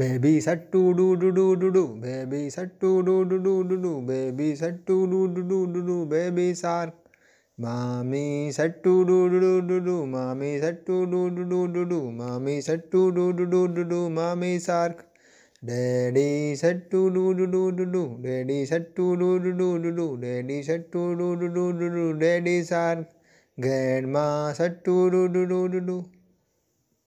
baby सट्टू doo doo doo doo doo baby सट्टू doo doo doo doo doo baby सट्टू doo doo doo doo doo baby shark mommy सट्टू doo doo doo doo doo mommy सट्टू doo doo doo doo doo mommy सट्टू doo doo doo doo doo mommy shark daddy सट्टू doo doo doo doo doo daddy सट्टू doo doo doo doo doo daddy सट्टू doo doo doo doo doo daddy shark मा सट्टू doo doo doo doo do